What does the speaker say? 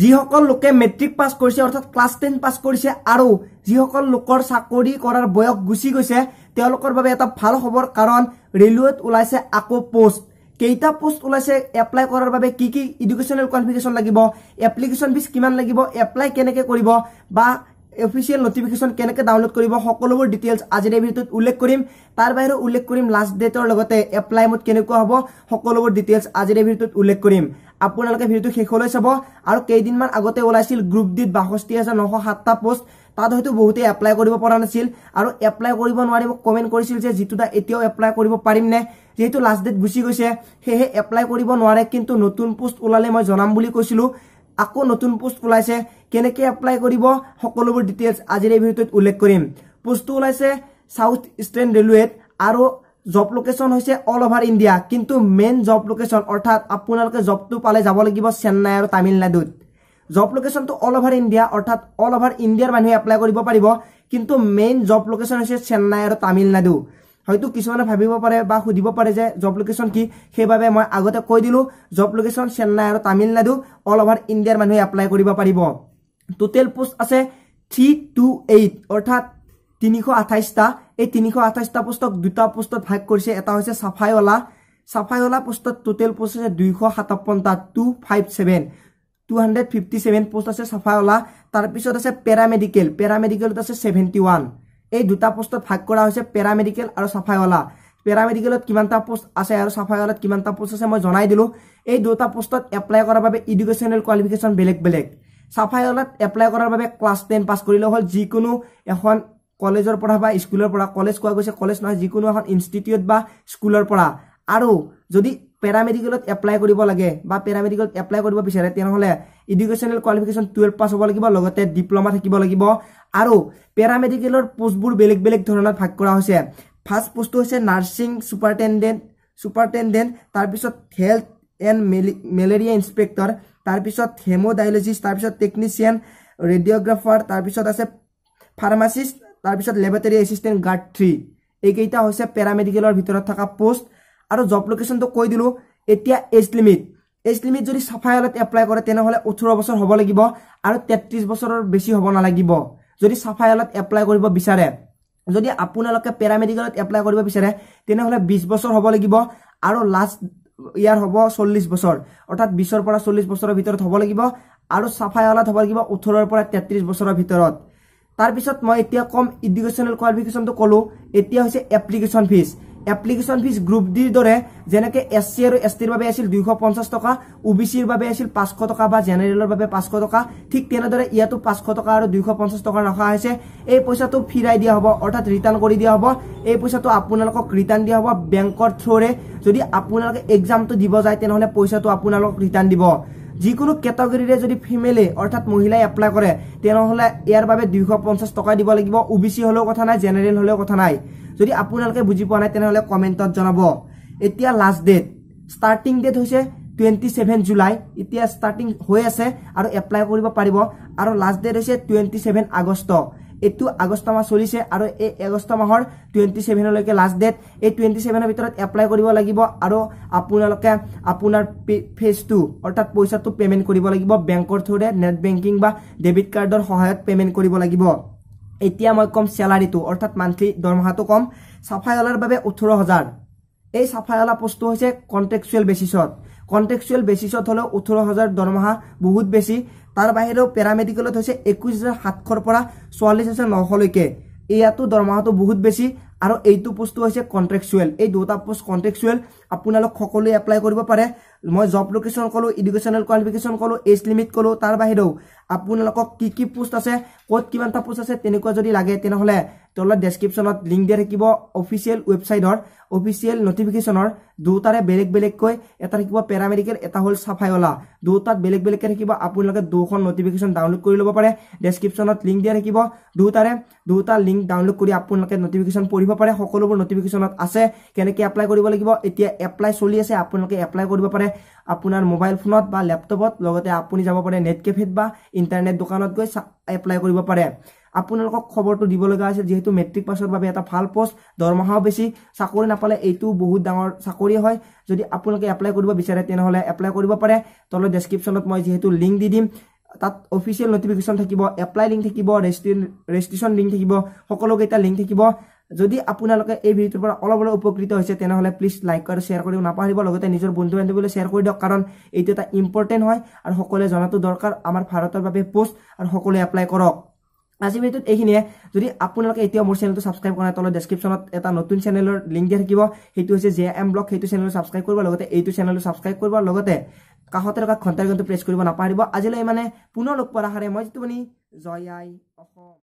যিসকল লোকে matric pass কৰিছে অৰ্থাৎ ক্লাছ টেন পাছ কৰিছে আৰু যিসকল লোকৰ চাকৰি কৰাৰ বয়স গুচি গৈছে তেওঁলোকৰ বাবে এটা ভাল খবৰ কাৰণ ৰেলৱেত ওলাইছে আকৌ পষ্ট কেইটা পষ্ট ওলাইছে এপ্লাই কৰাৰ বাবে কি কি এডুকেশ্যনেল কোৱালিফিকেশ্যন লাগিব এপ্লিকেশ্যন ফিজ কিমান লাগিব এপ্লাই কেনেকৈ কৰিব বা অফিচিয়েল নটিফিকেশ্যন কেনেকৈ ডাউনলোড কৰিব সকলোবোৰ ডিটেইলছ আজিৰ ভিডিঅ'টোত উল্লেখ কৰিম তাৰ বাহিৰেও উল্লেখ কৰিম লাষ্ট ডেটৰ লগতে এপ্লাই মোড কেনেকুৱা হ'ব সকলোবোৰ ডিটেইলছ আজিৰ ভিডিঅ'টোত উল্লেখ কৰিম আপোনালোকে ভিডিওটো শেষলৈ চাব আৰু কেইদিনমান আগতে ওলাইছিল গ্ৰুপ ডিত বাষষ্ঠি হাজাৰ নশ সাতটা পোষ্ট তাত হয়তো বহুতে এপ্লাই কৰিব পৰা নাছিল আৰু এপ্লাই কৰিব নোৱাৰি মোক কমেণ্ট কৰিছিল যে যিটো দা এতিয়াও এপ্লাই কৰিব পাৰিম নে যিহেতু লাষ্ট ডেট গুচি গৈছে সেয়েহে এপ্লাই কৰিব নোৱাৰে কিন্তু নতুন পোষ্ট ওলালে মই জনাম বুলি কৈছিলো আকৌ নতুন পোষ্ট ওলাইছে কেনেকৈ এপ্লাই কৰিব সকলোবোৰ ডিটেইলছ আজিৰ এই ভিডিঅটোত উল্লেখ কৰিম পোষ্টটো ওলাইছে ছাউথ ইষ্টাৰ্ণ ৰেলৱেত আৰু জব লোকেশ্যন হৈছে অল অভাৰ ইণ্ডিয়া কিন্তু মেইন জব লোকেশ্যন অৰ্থাৎ আপোনালোকে জবটো পালে যাব লাগিব চেন্নাই আৰু তামিলনাডুত জব লোকেশ্যনটো অল অভাৰ ইণ্ডিয়া অৰ্থাৎ অল অভাৰ ইণ্ডিয়াৰ মানুহে এপ্লাই কৰিব পাৰিব কিন্তু মেইন জব লোকেশ্যন হৈছে চেন্নাই আৰু তামিলনাডু হয়তো কিছুমানে ভাবিব পাৰে বা সুধিব পাৰে যে জব লোকেশ্যন কি সেইবাবে মই আগতে কৈ দিলোঁ জব লোকেশ্যন চেন্নাই আৰু তামিলনাডু অল অভাৰ ইণ্ডিয়াৰ মানুহে এপ্লাই কৰিব পাৰিব টোটেল পোষ্ট আছে থ্ৰী টু এইট অৰ্থাৎ তিনিশ আঠাইছটা এই তিনিশ আঠাইছটা পোষ্টক দুটা পোষ্টত ভাগ কৰিছে এটা হৈছে চাফাইৱালা চাফাইৱালা পোষ্টত টোটেল পোষ্ট আছে দুইশ সাতাৱন্নটা two five seven two hundred fifty seven post আছে চাফাইৱালা তাৰপিছত আছে পেৰা মেডিকেল পেৰা মেডিকেলত আছে ছেভেণ্টি ওৱান এই দুটা পোষ্টত ভাগ কৰা হৈছে পেৰা মেডিকেল আৰু চাফাইৱালা পেৰা মেডিকেলত কিমানটা পোষ্ট আছে আৰু চাফাইৱালাত কিমানটা পোষ্ট আছে মই জনাই দিলোঁ এই দুটা পোষ্টত এপ্লাই কৰাৰ বাবে এডুকেশ্যনেল কোৱালিফিকেশ্যন বেলেগ বেলেগ চাফাইৱালাত এপ্লাই কৰাৰ বাবে ক্লাছ টেন পাছ কৰিলে হ'ল যিকোনো এখন কলেজৰ পৰা বা স্কুলৰ পৰা কলেজ কোৱা গৈছে কলেজ নহয় যিকোনো এখন ইনষ্টিটিউট বা স্কুলৰ পৰা আৰু যদি পেৰামেডিকেলত এপ্লাই কৰিব লাগে বা পেৰামেডিকেলত এপ্লাই কৰিব বিচাৰে তেনেহ'লে এডুকেশ্যনেল কোৱালিফিকেশ্যন টুৱেলভ পাছ হ'ব লাগিব লগতে ডিপ্ল'মা থাকিব লাগিব আৰু পেৰামেডিকেলৰ পোষ্টবোৰ বেলেগ বেলেগ ধৰণত ভাগ কৰা হৈছে ফাৰ্ষ্ট পোষ্টটো হৈছে নাৰ্ছিং চুপাৰটেণ্ডেণ্ট ছুপাৰটেণ্ডেণ্ট তাৰপিছত হেল্থ এণ্ড মেলি মেলেৰিয়া ইনস্পেক্টৰ তাৰপিছত হেমডাইলজিষ্ট তাৰপিছত টেকনিচিয়ান ৰেডিঅ'গ্ৰাফাৰ তাৰপিছত আছে ফাৰ্মাচিষ্ট তাৰপিছত লেবেটেৰী এছিষ্টেণ্ট গাৰ্ড থ্ৰী এইকেইটা হৈছে পেৰামেডিকেলৰ ভিতৰত থকা পোষ্ট আৰু জব লোকেশ্যনটো কৈ দিলোঁ এতিয়া এজ লিমিট এজ লিমিট যদি চাফাই চাফায়াৰত এপ্লাই কৰে তেনেহ'লে ওঠৰ বছৰ হ'ব লাগিব আৰু তেত্ৰিছ বছৰৰ বেছি হ'ব নালাগিব যদি চাফাই চাফায়াৰত এপ্লাই কৰিব বিচাৰে যদি আপোনালোকে পেৰামেডিকেলত এপ্লাই কৰিব বিচাৰে তেনেহ'লে বিছ বছৰ হ'ব লাগিব আৰু লাষ্ট ইয়াৰ হ'ব চল্লিছ বছৰ অৰ্থাৎ বিছৰ পৰা চল্লিছ বছৰৰ ভিতৰত হ'ব লাগিব আৰু চাফাই চাফায়ালাত হ'ব লাগিব ওঠৰৰ পৰা তেত্ৰিছ বছৰৰ ভিতৰত তাৰপিছত মই এতিয়া ক'ম এডুকেশ্যনেল কোৱালিফিকেশ্যনটো ক'লোঁ এতিয়া হৈছে application fees application fees group ডিৰ দৰে যেনেকৈ এছ চি আৰু এছ টিৰ বাবে আছিল দুইশ পঞ্চাছ টকা ও বি চিৰ বাবে আছিল পাঁচশ টকা বা জেনেৰেলৰ বাবে পাঁচশ টকা ঠিক তেনেদৰে ইয়াতো পাঁচশ টকা আৰু দুইশ পঞ্চাছ টকা ৰখা হৈছে এই পইচাটো ফিৰাই দিয়া হ'ব অৰ্থাৎ ৰিটাৰ্ণ কৰি দিয়া হ'ব এই পইচাটো আপোনালোকক ৰিটাৰ্ণ দিয়া হ'ব বেংকৰ থ্ৰ'ৰে যদি আপোনালোকে এক্সামটো দিব যায় তেনেহ'লে পইচাটো আপোনালোকক ৰিটাৰ্ণ দিব যিকোনো কেটাগরিরে যদি ফিমেলে অর্থাৎ মহিলায় এপ্লাই করে তেনহলে ইয়ার বাবে দুইশ পঞ্চাশ টাকা দিব লাগিব ও বি সি হলেও কথা নাই জেনেরেল হলেও কথা নাই যদি আপনাদের বুঝি পোৱা নাই তেনহলে কমেন্টত জনাব এতিয়া লাস্ট ডেট স্টাৰ্টিং ডেট হৈছে টুয়েন্টি সেভেন জুলাই এতিয়া স্টাৰ্টিং হৈ আছে আৰু এপ্লাই কৰিব পাৰিব আৰু লাস্ট ডেট হৈছে টুয়েন্টি সেভেন আগষ্ট এইটো আগষ্ট মাহ চলিছে আৰু এই আগষ্ট মাহৰ টুৱেণ্টি ছেভেনলৈকে লাষ্ট ডেট এই টুৱেণ্টি ছেভেনৰ ভিতৰত এপ্লাই কৰিব লাগিব আৰু আপোনালোকে আপোনাৰ ফেজটো অৰ্থাৎ পইচাটো পে'মেণ্ট কৰিব লাগিব বেংকৰ থ্ৰুৰে নেট বেংকিং বা ডেবিট কাৰ্ডৰ সহায়ত পে'মেণ্ট কৰিব লাগিব এতিয়া মই কম চেলাৰিটো অৰ্থাৎ মান্থলি দৰমহাটো কম চাফাইৱালাৰ বাবে ওঠৰ হাজাৰ এই চাফাইৱালা পোষ্টটো হৈছে কণ্ট্ৰেকচুৱেল বেচিছত কণ্ট্ৰেকচুৱেল বেচিছত হ'লেও ওঠৰ হাজাৰ দৰমহা বহুত বেছি তাৰ বাহিৰেও পেৰামেডিকেলত হৈছে একৈশ হাজাৰ সাতশৰ পৰা চৌৰাল্লিছ হাজাৰ নশলৈকে ইয়াতো দৰমহাটো বহুত বেছি আৰু এইটো পোষ্টটো হৈছে কণ্ট্ৰেকচুৱেল এই দুটা পোষ্ট কণ্ট্ৰেকচুৱেল আপোনালোক সকলোৱে এপ্লাই কৰিব পাৰে মই জব লোকেশ্যন ক'লোঁ এডুকেশ্যনেল কোৱালিফিকেশ্যন ক'লোঁ এজ লিমিট ক'লোঁ তাৰ বাহিৰেও আপোনালোকক কি কি পোষ্ট আছে ক'ত কিমানটা পোষ্ট আছে তেনেকুৱা যদি লাগে তেনেহ'লে তলত ডেছক্ৰিপশ্যনত লিংক দিয়া থাকিব অফিচিয়েল ৱেবছাইটৰ অফিচিয়েল নটিফিকেশ্যনৰ দুটাৰে বেলেগ বেলেগকৈ এটা থাকিব পেৰামেডিকেল এটা হ'ল চাফাইৱালা দুটাত বেলেগ বেলেগকৈ থাকিব আপোনালোকে দুখন নটিফিকেশ্যন ডাউনলোড কৰি ল'ব পাৰে ডেছক্ৰিপশ্যনত লিংক দিয়া থাকিব দুটাৰে দুটা লিংক ডাউনলোড কৰি আপোনালোকে নটিফিকেশ্যন পঢ়িব পাৰে সকলোবোৰ নটিফিকেশ্যনত আছে কেনেকৈ এপ্লাই কৰিব লাগিব এতিয়া এপ্লাই চলি আছে আপোনালোকে এপ্লাই কৰিব পাৰে আপোনাৰ মোবাইল ফোনত বা লেপটপত লগতে আপুনি যাব পাৰে নেট কেফেত বা ইণ্টাৰনেট দোকানত গৈ এপ্লাই কৰিব পাৰে আপোনালোকক খবৰটো দিব লগা হৈছে যিহেতু মেট্ৰিক পাছৰ বাবে এটা ভাল পষ্ট দৰমহাও বেছি চাকৰি নাপালে এইটো বহুত ডাঙৰ চাকৰিয়ে হয় যদি আপোনালোকে এপ্লাই কৰিব বিচাৰে তেনেহ'লে এপ্লাই কৰিব পাৰে তলৰ ডেছক্ৰিপশ্যনত মই যিহেতু লিংক দি দিম তাত অফিচিয়েল নটিফিকেশ্যন থাকিব এপ্লাই লিংক থাকিব ৰেজিষ্ট্ৰেশ্যন লিংক থাকিব সকলোকেইটা লিংক থাকিব যদি আপোনালোকে এই ভিডিঅ'টোৰ পৰা অলপ অলপ উপকৃত হৈছে তেনেহ'লে প্লিজ লাইক আৰু শ্বেয়াৰ কৰিব নাপাহৰিব লগতে নিজৰ বন্ধু বান্ধৱীলৈ শ্বেয়াৰ কৰি দিয়ক কাৰণ এইটো এটা ইম্পৰ্টেণ্ট হয় আৰু সকলোৱে জনাটো দৰকাৰ আমাৰ ভাৰতৰ বাবে পোষ্ট আৰু সকলোৱে এপ্লাই কৰক আজিৰ ভিডিঅ'ত এইখিনিয়ে যদি আপোনালোকে এতিয়াও মোৰ চেনেলটো ছাবস্ক্ৰাইব কৰা নাই তলত ডেছক্ৰিপশ্যনত এটা নতুন চেনেলৰ লিংক দিয়া থাকিব সেইটো হৈছে জে এম ব্লগ সেইটো চেনেলটো ছাবস্ক্ৰাইব কৰিব লগতে এইটো চেনেলটো ছাবস্ক্ৰাইব কৰিব লগতে কাষতে থকা ঘণ্টাৰ ঘণ্টা প্ৰেছ কৰিব নাপাহৰিব আজিলৈ মানে পুনৰ লগ পোৱাৰ আশাৰে মই যিটো মানে জয় আই অসম